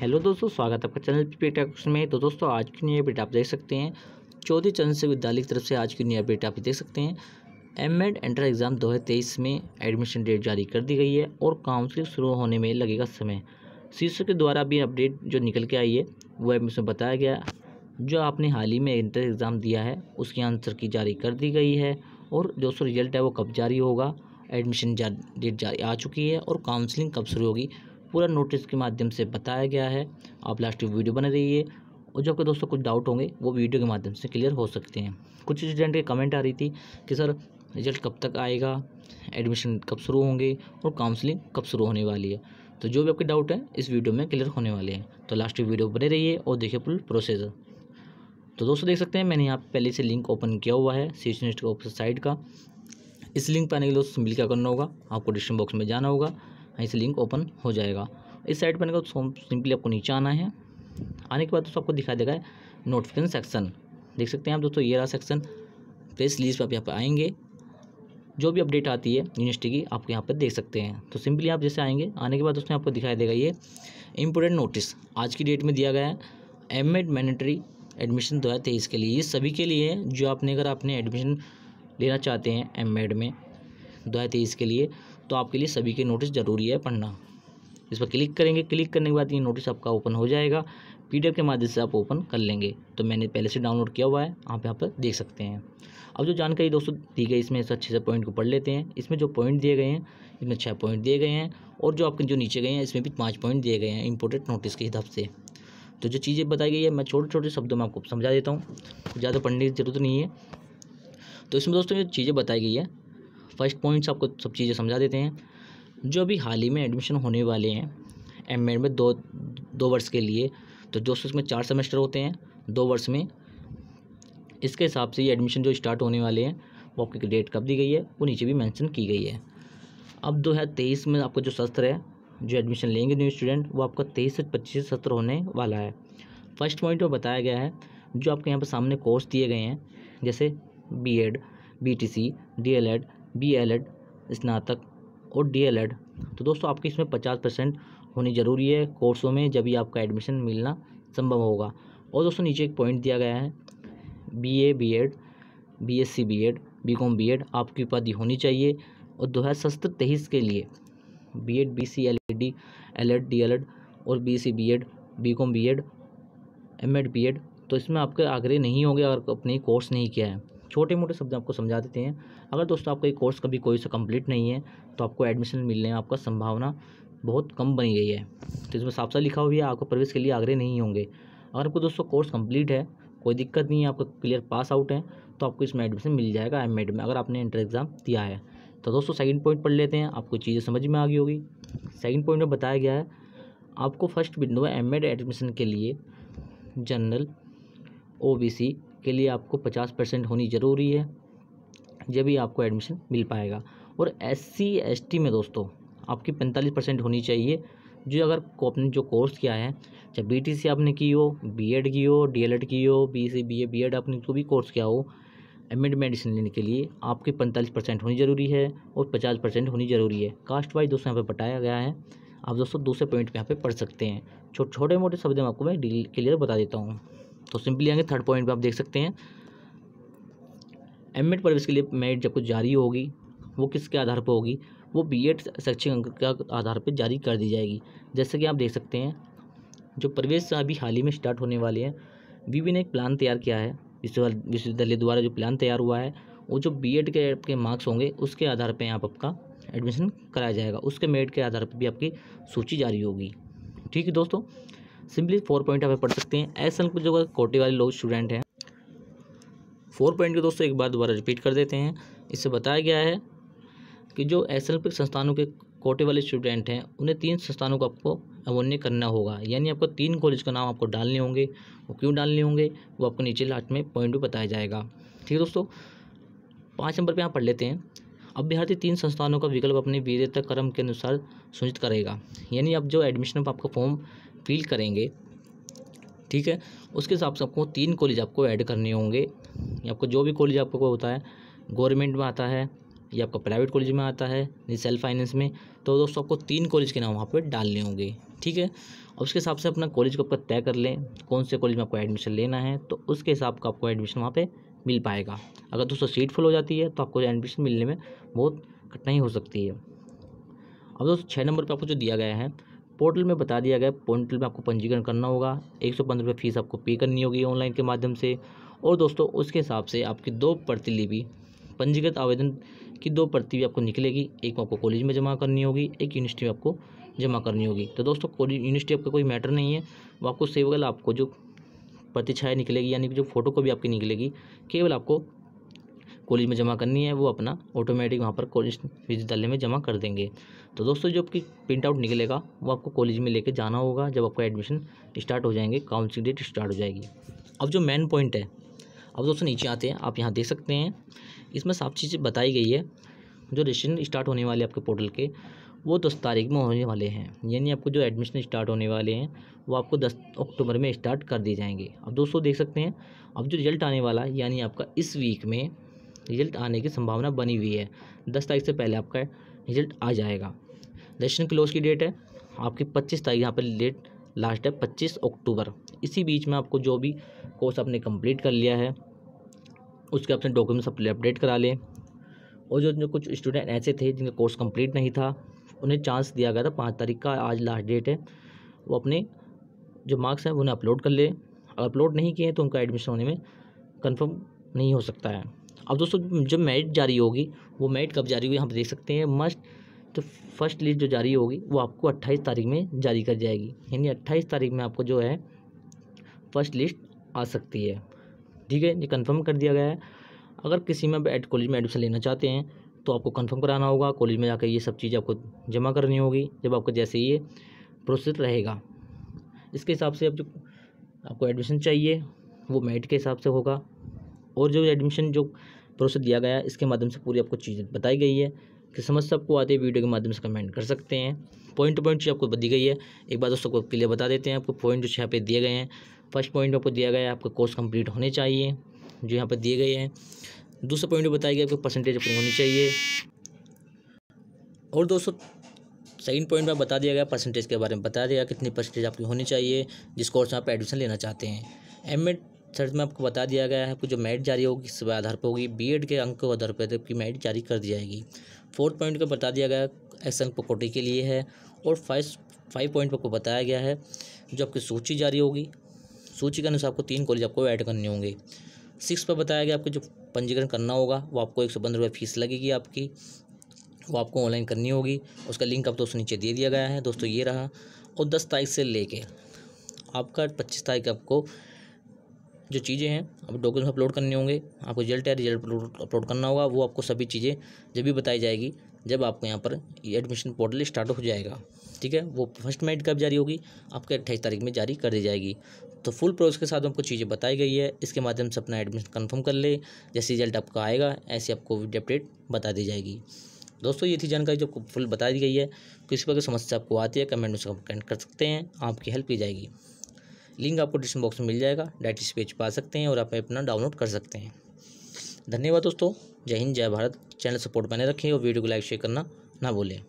hello दोस्तों स्वागत है आपका चैनल पीपीटी क्वेश्चन में तो दोस्तों आज की नई अपडेट आप देख सकते हैं चौधरी चंद से विद्यालय की तरफ से आज की नई अपडेट आप देख सकते हैं एम एड एंट्रेंस एग्ज़ाम दो में एडमिशन डेट जारी कर दी गई है और काउंसलिंग शुरू होने में लगेगा समय शीर्षक के द्वारा भी अपडेट जो निकल के आई है वो एडमिशन बताया गया जो आपने हाल ही में एंट्रेंस एग्ज़ाम दिया है उसकी आंसर की जारी कर दी गई है और जो रिजल्ट है वो कब जारी होगा एडमिशन डेट जारी आ चुकी है और काउंसलिंग कब शुरू होगी पूरा नोटिस के माध्यम से बताया गया है आप लास्ट वीडियो बने रहिए और जो आपके दोस्तों कुछ डाउट होंगे वो वीडियो के माध्यम से क्लियर हो सकते हैं कुछ स्टूडेंट के कमेंट आ रही थी कि सर रिजल्ट कब तक आएगा एडमिशन कब शुरू होंगे और काउंसलिंग कब शुरू होने वाली है तो जो भी आपके डाउट हैं इस वीडियो में क्लियर होने वाले हैं तो लास्ट वीडियो बने रहिए और देखिए फुल प्रोसेसर तो दोस्तों देख सकते हैं मैंने यहाँ पहले से लिंक ओपन किया हुआ है सी एच साइट का इस लिंक पर आने के लिए दोस्तों मिल क्या करना होगा आपको डिस्क्रिप्शन बॉक्स में जाना होगा से लिंक ओपन हो जाएगा इस साइड पर तो सिंपली आपको नीचे आना है आने के बाद दोस्तों आपको दिखाई देगा नोटिफिकेशन सेक्शन देख सकते हैं आप दोस्तों ये रहा सेक्शन प्रेस लीज पर आप यहाँ पर आएंगे जो भी अपडेट आती है यूनिवर्सिटी की आप यहाँ पर देख सकते हैं तो सिंपली आप जैसे आएंगे आने के बाद उसमें आपको दिखाई देगा ये इम्पोर्टेंट नोटिस आज की डेट में दिया गया है एम एड मैंडेटरी एडमिशन दो हज़ार तेईस के लिए ये सभी के लिए है जो आपने अगर आपने एडमिशन लेना चाहते हैं एम एड में दो हज़ार तेईस के लिए तो आपके लिए सभी के नोटिस ज़रूरी है पढ़ना इस पर क्लिक करेंगे क्लिक करने के बाद ये नोटिस आपका ओपन हो जाएगा पीडीएफ के माध्यम से आप ओपन कर लेंगे तो मैंने पहले से डाउनलोड किया हुआ है आप यहाँ पर देख सकते हैं अब जो जानकारी दोस्तों दी गई इसमें अच्छे से पॉइंट को पढ़ लेते हैं इसमें जो पॉइंट दिए गए हैं इसमें छः पॉइंट दिए गए हैं और जो आपके जो नीचे गए हैं इसमें भी पाँच पॉइंट दिए गए हैं इंपोर्टेंट नोटिस के हिसाब से तो जो चीज़ें बताई गई है मैं छोटे छोटे शब्दों में आपको समझा देता हूँ ज़्यादा पढ़ने की ज़रूरत नहीं है तो इसमें दोस्तों ये चीज़ें बताई गई है फर्स्ट पॉइंट्स आपको सब चीज़ें समझा देते हैं जो अभी हाल ही में एडमिशन होने वाले हैं एम एड में दो दो वर्ष के लिए तो सौ उसमें चार सेमेस्टर होते हैं दो वर्ष में इसके हिसाब से ये एडमिशन जो स्टार्ट होने वाले हैं वो आपकी डेट कब दी गई है वो नीचे भी मेंशन की गई है अब दो हज़ार तेईस में आपको जो सत्र है जो एडमिशन लेंगे न्यू स्टूडेंट वो आपका तेईस से पच्चीस सत्र होने वाला है फर्स्ट पॉइंट में बताया गया है जो आपके यहाँ पर सामने कोर्स दिए गए हैं जैसे B Ed B T C D L Ed B L Ed स्नातक और डी एल एड तो दोस्तों आपकी इसमें पचास परसेंट होनी ज़रूरी है कोर्सों में जब भी आपका एडमिशन मिलना संभव होगा और दोस्तों नीचे एक पॉइंट दिया गया है B A B Ed B S C B Ed B com B Ed आपकी उपाधि होनी चाहिए और दो हज़ार सत्र तेईस के लिए B Ed B C L A D L Ed D L Ed और B C B Ed B com B Ed M Ed B Ed तो इसमें आपके आग्रह नहीं होंगे अगर अपने कोर्स नहीं किया है छोटे मोटे शब्द आपको समझा देते हैं अगर दोस्तों आपका ये कोर्स कभी कोई से कंप्लीट नहीं है तो आपको एडमिशन मिलने में आपका संभावना बहुत कम बनी गई है तो इसमें साफ साफ लिखा हुआ है आपको प्रवेश के लिए आग्रह नहीं होंगे अगर आपको दोस्तों कोर्स कम्प्लीट है कोई दिक्कत नहीं है आपका क्लियर पास आउट है तो आपको इसमें एडमिशन मिल जाएगा एम एड में अगर आपने इंटर एग्ज़ाम दिया है तो दोस्तों सेकेंड पॉइंट पढ़ लेते हैं आपको चीज़ें समझ में आ गई होगी सेकेंड पॉइंट में बताया गया है आपको फर्स्ट विंडो है एम एड एडमिशन के लिए जनरल ओ बी सी के लिए आपको पचास परसेंट होनी ज़रूरी है जब ही आपको एडमिशन मिल पाएगा और एस सी एस टी में दोस्तों आपकी पैंतालीस परसेंट होनी चाहिए जो अगर आपने जो कोर्स किया है चाहे बी टी सी आपने की हो बी एड की हो डी एल एड की हो B C B A B Ed आपने जो भी कोर्स किया हो एड मेडिसिन लेने के लिए आपकी पैंतालीस परसेंट होनी ज़रूरी है और पचास परसेंट होनी ज़रूरी है कास्ट वाइज दोस्तों यहाँ पर बताया गया है आप दोस्तों दूसरे पॉइंट पे यहाँ पे पढ़ सकते हैं छोटे छोटे मोटे शब्द में आपको मैं डील क्लियर बता देता हूँ तो सिंपली आएंगे थर्ड पॉइंट पर आप देख सकते हैं एम एड प्रवेश के लिए मेरिट जब कुछ जारी होगी वो किसके आधार पर होगी वो बी एड शैक्षिक अंक के आधार पर जारी कर दी जाएगी जैसे कि आप देख सकते हैं जो प्रवेश अभी हाल ही में स्टार्ट होने वाले हैं वीवी ने एक प्लान तैयार किया है विश्वविद्यालय द्वारा जो प्लान तैयार हुआ है वो जो बी एड के मार्क्स होंगे उसके आधार पर आप आपका एडमिशन कराया जाएगा उसके मेरिट के आधार पर भी आपकी सूची जारी होगी ठीक है दोस्तों सिंपली फोर पॉइंट यहाँ पे पढ़ सकते हैं ऐसे कुछ जो कोटे वाले लोग स्टूडेंट हैं फोर पॉइंट के दोस्तों एक बार दोबारा रिपीट कर देते हैं इससे बताया गया है कि जो एस एल संस्थानों के कोटे वाले स्टूडेंट हैं उन्हें तीन संस्थानों को आपको अवन्य करना होगा यानी आपको तीन कॉलेज का नाम आपको डालने होंगे वो क्यों डालने होंगे वो आपको नीचे लास्ट में पॉइंट भी बताया जाएगा ठीक है दोस्तों पाँच नंबर पर आप पढ़ लेते हैं अभ्यर्थी तीन संस्थानों का विकल्प अपने वीरता क्रम के अनुसार सूचित करेगा यानी अब जो एडमिशन आपका फॉर्म फिल करेंगे ठीक है उसके हिसाब से आपको तीन कॉलेज आपको ऐड करने होंगे आपको जो भी कॉलेज आपको होता है गवर्नमेंट में आता है या आपका प्राइवेट कॉलेज में आता है नहीं सेल्फ फाइनेंस में तो दोस्तों आपको तीन कॉलेज के नाम वहाँ पर डालने होंगे ठीक है और उसके हिसाब से अपना कॉलेज को आपका तय कर लें कौन से कॉलेज में आपको एडमिशन लेना है तो उसके हिसाब का आपको एडमिशन वहाँ पर मिल पाएगा अगर दोस्तों सीट फुल हो जाती है तो आपको एडमिशन मिलने में बहुत कठिनाई हो सकती है अब दोस्तों छः नंबर पर आपको जो दिया गया है पोर्टल में बता दिया गया पोर्टल में आपको पंजीकरण करना होगा एक सौ पंद्रह रुपये फीस आपको पे करनी होगी ऑनलाइन के माध्यम से और दोस्तों उसके हिसाब से आपकी दो प्रतिलिपि पंजीकृत आवेदन की दो प्रति भी आपको निकलेगी एक आपको कॉलेज में जमा करनी होगी एक यूनिवर्सिटी में आपको जमा करनी होगी तो दोस्तों कॉलेज यूनिवर्सिटी आपका कोई मैटर नहीं है वो आपको केवल आपको जो प्रतिछाया निकलेगी यानी कि जो फोटो भी आपकी निकलेगी केवल आपको कॉलेज में जमा करनी है वो अपना ऑटोमेटिक वहाँ पर कॉलेज विश्वविद्यालय में जमा कर देंगे तो दोस्तों जो आपकी प्रिंट आउट निकलेगा वो आपको कॉलेज में लेके जाना होगा जब आपका एडमिशन स्टार्ट हो जाएंगे काउंसिल डेट स्टार्ट हो जाएगी अब जो मेन पॉइंट है अब दोस्तों नीचे आते हैं आप यहाँ देख सकते हैं इसमें साफ चीज़ें बताई गई है जो रजिस्ट्रेशन स्टार्ट होने वाले आपके पोर्टल के वो दस तारीख में होने वाले हैं यानी आपको जो एडमिशन स्टार्ट होने वाले हैं वो आपको दस अक्टूबर में स्टार्ट कर दिए जाएंगे अब दोस्तों देख सकते हैं अब जो रिजल्ट आने वाला यानी आपका इस वीक में रिजल्ट आने की संभावना बनी हुई है दस तारीख से पहले आपका रिजल्ट आ जाएगा रजिस्ट्रेशन क्लोज की डेट है आपकी पच्चीस तारीख यहाँ पर डेट लास्ट है पच्चीस अक्टूबर इसी बीच में आपको जो भी कोर्स आपने कंप्लीट कर लिया है उसके अपने डॉक्यूमेंट्स अपने अपडेट करा लें और जो, जो कुछ स्टूडेंट ऐसे थे जिनका कोर्स कंप्लीट नहीं था उन्हें चांस दिया गया था पाँच तारीख का आज लास्ट डेट है वो अपने जो मार्क्स हैं उन्हें अपलोड कर ले अगर अपलोड नहीं किए तो उनका एडमिशन होने में कंफर्म नहीं हो सकता है अब दोस्तों जब मेरिट जारी होगी वो मेरिट कब जारी होगी हम देख सकते हैं मस्ट तो फर्स्ट लिस्ट जो जारी होगी वो आपको अट्ठाईस तारीख में जारी कर जाएगी यानी अट्ठाईस तारीख में आपको जो है फर्स्ट लिस्ट आ सकती है ठीक है ये कंफर्म कर दिया गया है अगर किसी में एड कॉलेज में एडमिशन लेना चाहते हैं तो आपको कंफर्म कराना होगा कॉलेज में जाकर ये सब चीज़ आपको जमा करनी होगी जब आपको जैसे ये प्रोसेस रहेगा इसके हिसाब से अब जो आपको एडमिशन चाहिए वो मेरिट के हिसाब से होगा और जो एडमिशन जो प्रोसेस दिया गया है इसके माध्यम से पूरी आपको चीज़ बताई गई है कि समस्या आपको आती है वीडियो के माध्यम से कमेंट कर सकते हैं पॉइंट टू पॉइंट चीज़ आपको दी गई है एक बार दोस्तों को क्लियर बता देते हैं आपको पॉइंट जो यहाँ पे दिए गए हैं फर्स्ट पॉइंट आपको दिया गया है आपका कोर्स कंप्लीट होने चाहिए जो यहाँ पर दिए गए हैं दूसरा पॉइंट बताया गया आपको परसेंटेज अपनी होनी चाहिए और दोस्तों सेकेंड पॉइंट में बता दिया गया परसेंटेज के बारे में बता दिया कितनी परसेंटेज आपकी होनी चाहिए जिस कोर्स में आप एडमिशन लेना चाहते हैं एम सर्च में आपको बता दिया गया है कि जो मैट जारी होगी इस आधार पर होगी बीएड के अंक के आधार पर आपकी मैट जारी कर दी जाएगी फोर्थ पॉइंट का बता दिया गया एक्शन पकोटे के लिए है और फाइव फाइव पॉइंट पर आपको बताया गया है जो आपकी सूची जारी होगी सूची के अनुसार आपको तीन कॉलेज आपको ऐड करने होंगे सिक्स पर बताया गया आपको जो पंजीकरण करना होगा वो आपको एक सौ पंद्रह रुपये फीस लगेगी आपकी वो आपको ऑनलाइन करनी होगी उसका लिंक आप दोस्तों नीचे दे दिया गया है दोस्तों ये रहा और दस तारीख से लेके आपका पच्चीस तारीख आपको जो चीज़ें हैं अब डॉक्यूमेंट्स अपलोड करने होंगे आपको रिजल्ट या रिजल्ट अपलोड करना होगा वो आपको सभी चीज़ें जब भी बताई जाएगी जब आपको यहाँ पर एडमिशन पोर्टल स्टार्ट हो जाएगा ठीक है वो फर्स्ट मेरिट कब जारी होगी आपके अट्ठाईस तारीख में जारी कर दी जाएगी तो फुल प्रोसेस के साथ आपको चीज़ें बताई गई है इसके माध्यम से अपना एडमिशन कन्फर्म कर ले जैसे रिजल्ट आपका आएगा ऐसे आपको अपडेट बता दी जाएगी दोस्तों ये थी जानकारी जो आपको फुल बता दी गई है किसी प्रकार की समस्या आपको आती है कमेंट में कमेंट कर सकते हैं आपकी हेल्प की जाएगी लिंक आपको डिस्क्रिप्शन बॉक्स में मिल जाएगा डाइट इस पेज पर आ सकते हैं और आप अपना डाउनलोड कर सकते हैं धन्यवाद दोस्तों जय हिंद जय भारत चैनल सपोर्ट बने रखें और वीडियो को लाइक शेयर करना ना भूलें